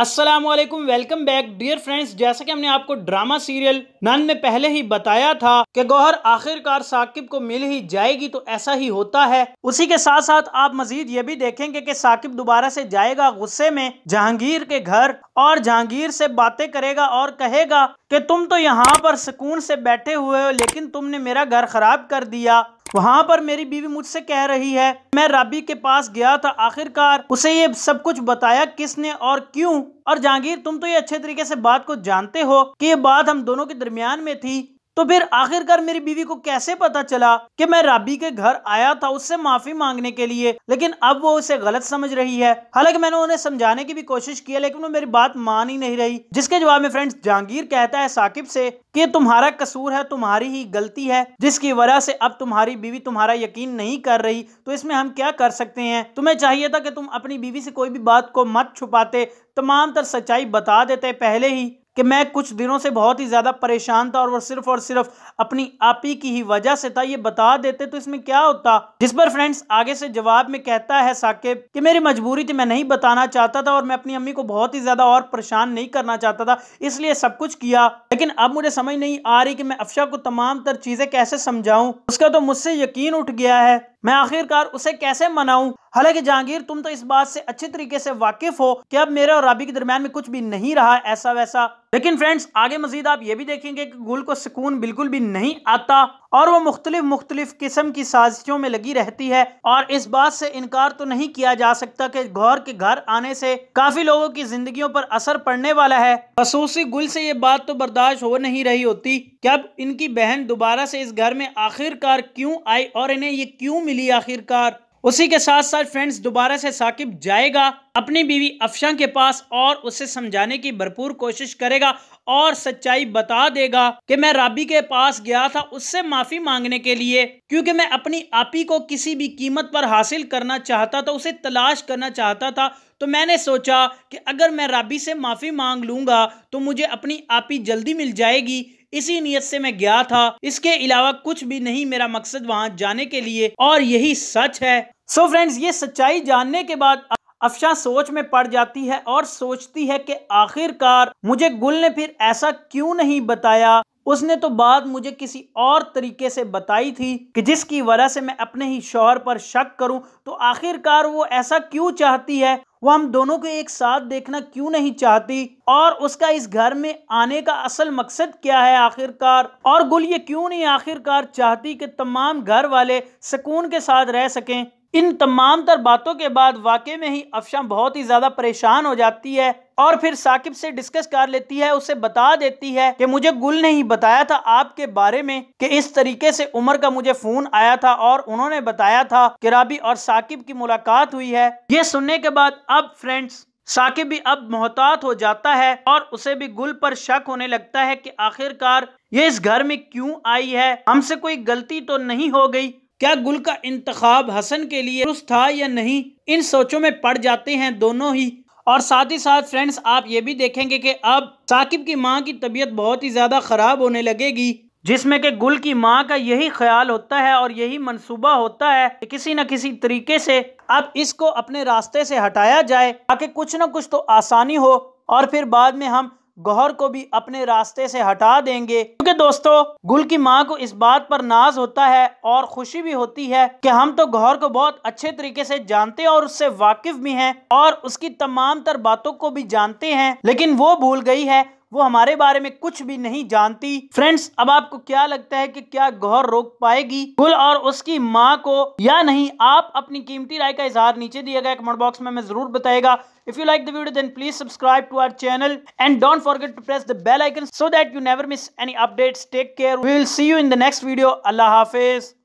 Aslam welcome back dear friends जैसा कि हमने आपको ड्रामा सीरियल नन में पहले ही बताया था कि गौहर आखिरकार साकिब को मिल ही जाएगी तो ऐसा ही होता है उसी के साथ साथ आप मजीद ये भी देखेंगे कि साकिब दोबारा से जाएगा गुस्से में जहांगीर के घर और जहांगीर से बातें करेगा और कहेगा कि तुम तो यहाँ पर सुकून से बैठे हुए हो लेकिन तुमने मेरा घर खराब कर दिया वहां पर मेरी बीवी मुझसे कह रही है मैं राबी के पास गया था आखिरकार उसे ये सब कुछ बताया किसने और क्यों और जहांगीर तुम तो ये अच्छे तरीके से बात को जानते हो कि ये बात हम दोनों के दरमियान में थी तो फिर आखिरकार मेरी बीवी को कैसे पता चला कि मैं राबी के घर आया था उससे माफी मांगने के लिए लेकिन अब वो उसे गलत समझ रही है हालांकि मैंने उन्हें समझाने की भी कोशिश की है लेकिन वो मेरी बात मान ही नहीं रही जिसके जवाब में फ्रेंड्स जहांगीर कहता है साकिब से कि तुम्हारा कसूर है तुम्हारी ही गलती है जिसकी वजह से अब तुम्हारी बीवी तुम्हारा यकीन नहीं कर रही तो इसमें हम क्या कर सकते हैं तुम्हें चाहिए था कि तुम अपनी बीवी से कोई भी बात को मत छुपाते तमाम तर सच्चाई बता देते पहले ही कि मैं कुछ दिनों से बहुत ही ज़्यादा परेशान था और वो सिर्फ और सिर्फ अपनी आप ही की ही वजह से था ये बता देते तो इसमें क्या होता जिस पर फ्रेंड्स आगे से जवाब में कहता है साकिब कि मेरी मजबूरी थी मैं नहीं बताना चाहता था और मैं अपनी अम्मी को बहुत ही ज़्यादा और परेशान नहीं करना चाहता था इसलिए सब कुछ किया लेकिन अब मुझे समझ नहीं आ रही कि मैं अफशा को तमाम तर चीज़ें कैसे समझाऊं उसका तो मुझसे यकीन उठ गया है मैं आखिरकार उसे कैसे मनाऊं हालांकि जहांगीर तुम तो इस बात से अच्छे तरीके से वाकिफ हो कि अब मेरे और राबी के दरमियान में कुछ भी नहीं रहा ऐसा वैसा लेकिन फ्रेंड्स आगे मजीद आप ये भी देखेंगे कि गुल को सुकून बिल्कुल भी नहीं आता और वो मुख्तलिफ मुख्तलिफ किस्म की साजिशों में लगी रहती है और इस बात से इनकार तो नहीं किया जा सकता कि गौर के घर आने से काफी लोगों की जिंदगी पर असर पड़ने वाला है खसूसी गुल से ये बात तो बर्दाश्त हो नहीं रही होती क्या अब इनकी बहन दोबारा से इस घर में आखिरकार क्यों आई और इन्हें ये क्यों मिली आखिरकार उसी के साथ साथ फ्रेंड्स दोबारा से साकिब जाएगा अपनी बीवी अफशा के पास और उसे समझाने की भरपूर कोशिश करेगा और सच्चाई बता देगा कि मैं राबी के पास गया था उससे माफी मांगने के लिए क्योंकि मैं अपनी आपी को किसी भी कीमत पर हासिल करना चाहता था उसे तलाश करना चाहता था तो मैंने सोचा कि अगर मैं राबी से माफी मांग लूंगा तो मुझे अपनी आपी जल्दी मिल जाएगी इसी नीयत से मैं गया था इसके अलावा कुछ भी नहीं मेरा मकसद वहां जाने के लिए और यही सच है सो so फ्रेंड्स ये सच्चाई जानने के बाद अफशा सोच में पड़ जाती है और सोचती है कि आखिरकार मुझे गुल ने फिर ऐसा क्यों नहीं बताया उसने तो बात मुझे किसी और तरीके से बताई थी कि जिसकी वजह से मैं अपने ही शोहर पर शक करूं तो आखिरकार वो ऐसा क्यों चाहती है वो हम दोनों को एक साथ देखना क्यों नहीं चाहती और उसका इस घर में आने का असल मकसद क्या है आखिरकार और गुल ये क्यों नहीं आखिरकार चाहती कि तमाम घर वाले सुकून के साथ रह सकें इन तमाम तर बातों के बाद वाकई में ही अफशा बहुत ही ज़्यादा परेशान हो जाती है और फिर साकिब से डिस्कस कर लेती है उसे बता देती है कि मुझे गुल ने ही बताया था आपके बारे में कि इस तरीके से उमर का मुझे फोन आया था और उन्होंने बताया था कि राबी और साकिब की मुलाकात हुई है ये सुनने के बाद अब फ्रेंड्स साकिब भी अब मोहतात हो जाता है और उसे भी गुल पर शक होने लगता है कि आखिरकार ये इस घर में क्यों आई है हमसे कोई गलती तो नहीं हो गई क्या गुल का इंतखाब हसन के लिए दुरुस्त था या नहीं इन सोचों में पड़ जाते हैं दोनों ही और साथ ही साथ फ्रेंड्स आप ये भी देखेंगे कि अब साकिब की माँ की तबीयत बहुत ही ज़्यादा ख़राब होने लगेगी जिसमें कि गुल की माँ का यही ख्याल होता है और यही मंसूबा होता है कि किसी न किसी तरीके से अब इसको अपने रास्ते से हटाया जाए ताकि कुछ ना कुछ तो आसानी हो और फिर बाद में हम गौहर को भी अपने रास्ते से हटा देंगे क्योंकि दोस्तों गुल की माँ को इस बात पर नाज होता है और खुशी भी होती है कि हम तो गौहर को बहुत अच्छे तरीके से जानते हैं और उससे वाकिफ भी हैं और उसकी तमाम तर बातों को भी जानते हैं लेकिन वो भूल गई है वो हमारे बारे में कुछ भी नहीं जानती फ्रेंड्स अब आपको क्या लगता है कि क्या गौर रोक पाएगी गुल और उसकी माँ को या नहीं आप अपनी कीमती राय का इजहार नीचे दिया गया कमेंट बॉक्स में हमें जरूर बताएगा if you like video then please subscribe to our channel and don't forget to press the bell icon so that you never miss any updates take care we will see you in the next video अल्लाह हाफिज़